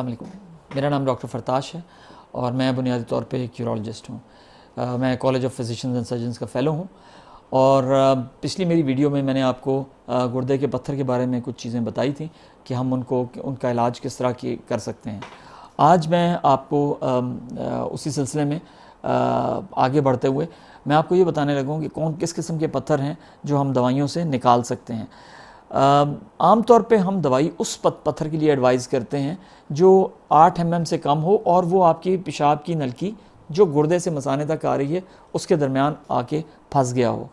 अलैक्म मेरा नाम डॉक्टर फरताश है और मैं बुनियादी तौर पे क्यूरोलॉजिस्ट हूँ मैं college of physician and surgeon का फ़ेलो हूँ और पिछली मेरी वीडियो में मैंने आपको गुर्दे के पत्थर के बारे में कुछ चीज़ें बताई थी कि हम उनको उनका इलाज किस तरह की कर सकते हैं आज मैं आपको उसी सिलसिले में आगे बढ़ते हुए मैं आपको ये बताने लगूँ कि कौन किस किस्म के पत्थर हैं जो हम दवाइयों से निकाल सकते हैं आमतौर पे हम दवाई उस पत, पत्थर के लिए एडवाइज़ करते हैं जो आठ एम mm से कम हो और वो आपकी पेशाब की नलकी जो गुर्दे से मसाने तक आ रही है उसके दरमियान आके फंस गया हो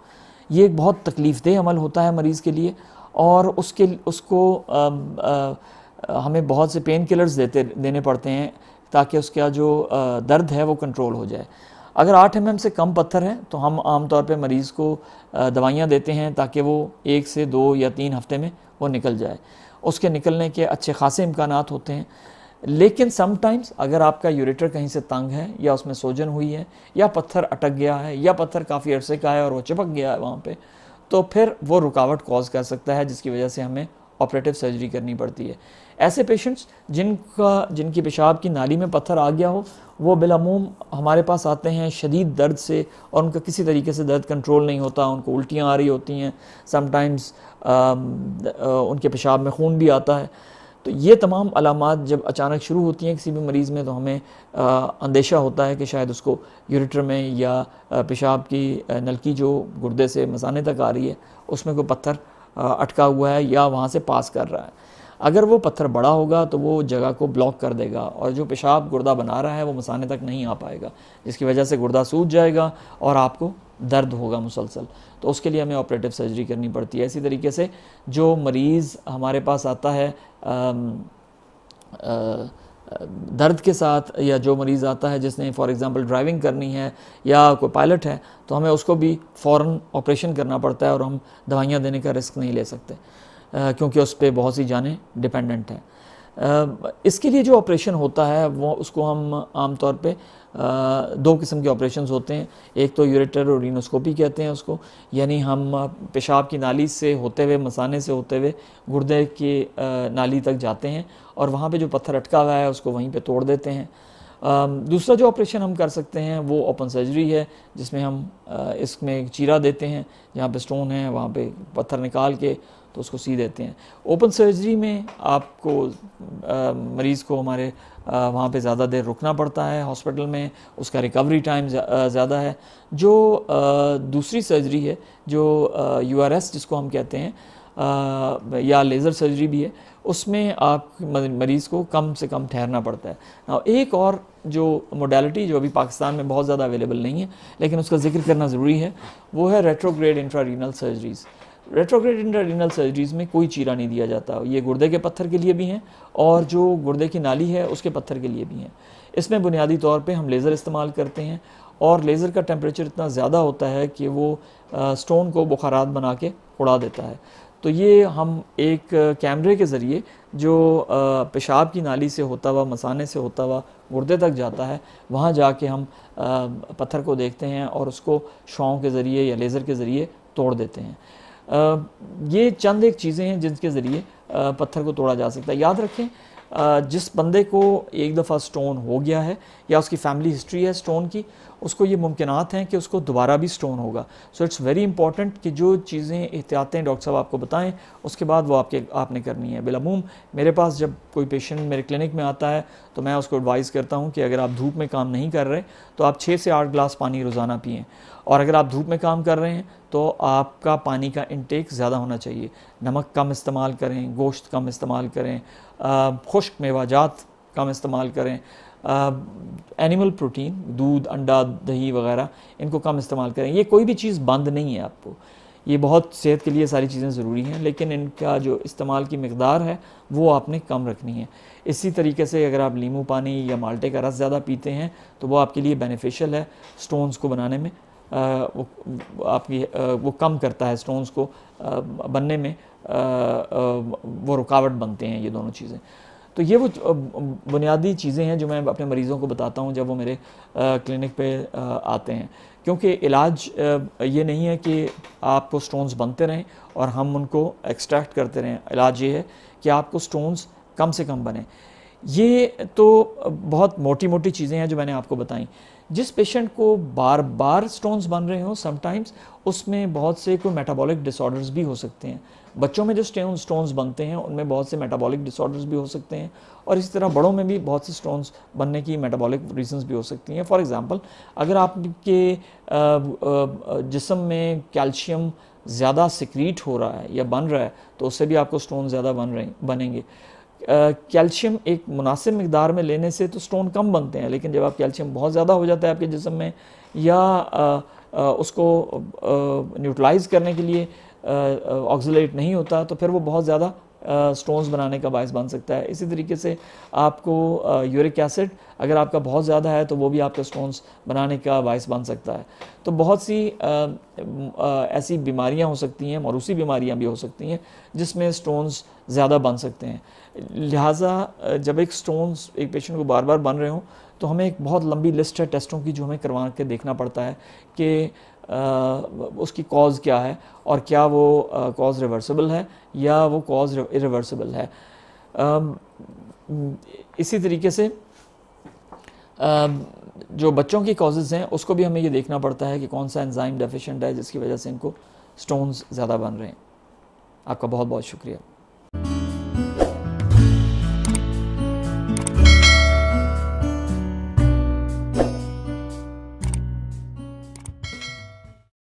ये एक बहुत तकलीफ़ अमल होता है मरीज़ के लिए और उसके उसको आ, आ, हमें बहुत से पेन किलर्स देते देने पड़ते हैं ताकि उसका जो आ, दर्द है वो कंट्रोल हो जाए अगर 8 एम mm से कम पत्थर है तो हम आमतौर पर मरीज़ को दवाइयाँ देते हैं ताकि वो एक से दो या तीन हफ्ते में वो निकल जाए उसके निकलने के अच्छे खासे इम्कान होते हैं लेकिन समटाइम्स अगर आपका यूरेटर कहीं से तंग है या उसमें सोजन हुई है या पत्थर अटक गया है या पत्थर काफ़ी अरसे का है और वो चिपक गया है वहाँ पर तो फिर वो रुकावट कॉज कर सकता है जिसकी वजह से हमें ऑपरेटिव सर्जरी करनी पड़ती है ऐसे पेशेंट्स जिनका जिनकी पेशाब की नाली में पत्थर आ गया हो वो बिलमूम हमारे पास आते हैं शदीद दर्द से और उनका किसी तरीके से दर्द कंट्रोल नहीं होता उनको उल्टियाँ आ रही होती हैं समटाइम्स um, uh, उनके पेशाब में खून भी आता है तो ये तमाम अलामत जब अचानक शुरू होती हैं किसी भी मरीज़ में तो हमें uh, अंदेशा होता है कि शायद उसको यूरिटर में या uh, पेशाब की नलकी जो गुर्दे से मसाने तक आ रही है उसमें कोई पत्थर अटका हुआ है या वहाँ से पास कर रहा है अगर वो पत्थर बड़ा होगा तो वो जगह को ब्लॉक कर देगा और जो पेशाब गुर्दा बना रहा है वो मसाने तक नहीं आ पाएगा जिसकी वजह से गुर्दा सूज जाएगा और आपको दर्द होगा मुसलसल तो उसके लिए हमें ऑपरेटिव सर्जरी करनी पड़ती है इसी तरीके से जो मरीज़ हमारे पास आता है आ, आ, दर्द के साथ या जो मरीज़ आता है जिसने फॉर एग्ज़ाम्पल ड्राइविंग करनी है या कोई पायलट है तो हमें उसको भी फ़ौर ऑपरेशन करना पड़ता है और हम दवाइयाँ देने का रिस्क नहीं ले सकते क्योंकि उस पर बहुत सी जानें डिपेंडेंट हैं इसके लिए जो ऑपरेशन होता है वो उसको हम आमतौर पे दो किस्म के ऑपरेशन होते हैं एक तो यूरेटर और रिनोस्कोपी कहते हैं उसको यानी हम पेशाब की नाली से होते हुए मसाने से होते हुए गुर्दे की नाली तक जाते हैं और वहाँ पे जो पत्थर अटका हुआ है उसको वहीं पे तोड़ देते हैं दूसरा जो ऑपरेशन हम कर सकते हैं वो ओपन सर्जरी है जिसमें हम इसमें चीरा देते हैं जहाँ पे स्टोन है वहाँ पे पत्थर निकाल के तो उसको सी देते हैं ओपन सर्जरी में आपको आ, मरीज़ को हमारे वहाँ पे ज़्यादा देर रुकना पड़ता है हॉस्पिटल में उसका रिकवरी टाइम ज़्यादा है जो आ, दूसरी सर्जरी है जो यू जिसको हम कहते हैं आ, या लेज़र सर्जरी भी है उसमें आप मरीज़ को कम से कम ठहरना पड़ता है एक और जो मोडलिटी जो अभी पाकिस्तान में बहुत ज़्यादा अवेलेबल नहीं है लेकिन उसका जिक्र करना ज़रूरी है वो है retrograde intra renal surgeries retrograde intrarenal surgeries में कोई चीरा नहीं दिया जाता ये गुर्दे के पत्थर के लिए भी हैं और जो गुर्दे की नाली है उसके पत्थर के लिए भी हैं इसमें बुनियादी तौर पे हम लेज़र इस्तेमाल करते हैं और लेज़र का टेम्परेचर इतना ज़्यादा होता है कि वो आ, स्टोन को बुखारात बना के उड़ा देता है तो ये हम एक कैमरे के ज़रिए जो पेशाब की नाली से होता हुआ मसाने से होता हुआ गुर्दे तक जाता है वहाँ जाके हम पत्थर को देखते हैं और उसको शौं के ज़रिए या लेज़र के ज़रिए तोड़ देते हैं ये चंद एक चीज़ें हैं जिनके ज़रिए पत्थर को तोड़ा जा सकता है याद रखें जिस बंदे को एक दफ़ा स्टोन हो गया है या उसकी फैमिली हिस्ट्री है स्टोन की उसको ये मुमकिन हैं कि उसको दोबारा भी स्टोन होगा सो इट्स वेरी इंपॉर्टेंट कि जो चीज़ें एहतियातें डॉक्टर साहब आपको बताएं उसके बाद वो आपके आपने करनी है बिलमूम मेरे पास जब कोई पेशेंट मेरे क्लिनिक में आता है तो मैं उसको एडवाइस करता हूँ कि अगर आप धूप में काम नहीं कर रहे तो आप छः से आठ ग्लास पानी रोज़ाना पिएँ और अगर आप धूप में काम कर रहे हैं तो आपका पानी का इनटेक ज़्यादा होना चाहिए नमक कम इस्तेमाल करें गोश्त कम इस्तेमाल करें खुश्क मेवाजात का कम इस्तेमाल करें एनिमल प्रोटीन दूध अंडा दही वगैरह इनको कम इस्तेमाल करें ये कोई भी चीज़ बंद नहीं है आपको ये बहुत सेहत के लिए सारी चीज़ें ज़रूरी हैं लेकिन इनका जो इस्तेमाल की मकदार है वो आपने कम रखनी है इसी तरीके से अगर आप लीमू पानी या माल्टे का रस ज़्यादा पीते हैं तो वो आपके लिए बेनिफिशियल है स्टोन्स को बनाने में आ, वो आपकी आ, वो कम करता है स्टोन्स को आ, बनने में वो रुकावट बनते हैं ये दोनों चीज़ें तो ये वो बुनियादी चीज़ें हैं जो मैं अपने मरीज़ों को बताता हूँ जब वो मेरे क्लिनिक पे आते हैं क्योंकि इलाज ये नहीं है कि आपको स्टोन्स बनते रहें और हम उनको एक्सट्रैक्ट करते रहें इलाज ये है कि आपको स्टोन्स कम से कम बने ये तो बहुत मोटी मोटी चीज़ें हैं जो मैंने आपको बताई जिस पेशेंट को बार बार स्टोन्स बन रहे हों समटाइम्स उसमें बहुत से कोई मेटाबॉलिक डिसऑर्डर्स भी हो सकते हैं बच्चों में जो स्टोन स्टोन्स बनते हैं उनमें बहुत से मेटाबॉलिक डिसऑर्डर्स भी हो सकते हैं और इसी तरह बड़ों में भी बहुत से स्टोन्स बनने की मेटाबॉलिक रीजंस भी हो सकती हैं फॉर एग्जांपल अगर आपके जिसम में कैल्शियम ज़्यादा सिक्रीट हो रहा है या बन रहा है तो उससे भी आपको स्टोन ज़्यादा बन रहे बनेंगे कैल्शियम एक मुनासिब मकदार में लेने से तो स्टोन कम बनते हैं लेकिन जब आप कैल्शियम बहुत ज़्यादा हो जाता है आपके जिसम में या आ, आ, उसको न्यूट्रलाइज करने के लिए ऑक्सीट नहीं होता तो फिर वो बहुत ज़्यादा स्टोन्स बनाने का बायस बन सकता है इसी तरीके से आपको यूरिक एसिड अगर आपका बहुत ज़्यादा है तो वो भी आपका स्टोन्स बनाने का बायस बन सकता है तो बहुत सी आ, आ, ऐसी बीमारियां हो सकती हैं मरूसी बीमारियां भी हो सकती हैं जिसमें स्टोन्स ज़्यादा बन सकते हैं लिहाजा जब एक स्टोन्स एक पेशेंट को बार बार बन रहे हों तो हमें एक बहुत लंबी लिस्ट है टेस्टों की जो हमें करवा के देखना पड़ता है कि उसकी कॉज़ क्या है और क्या वो कॉज़ रिवर्सिबल है या वो कॉज़ रिवर्सबल है इसी तरीके से जो बच्चों की कॉजेज़ हैं उसको भी हमें ये देखना पड़ता है कि कौन सा एंजाइम डेफिशिएंट है जिसकी वजह से इनको स्टोन्स ज़्यादा बन रहे हैं आपका बहुत बहुत शुक्रिया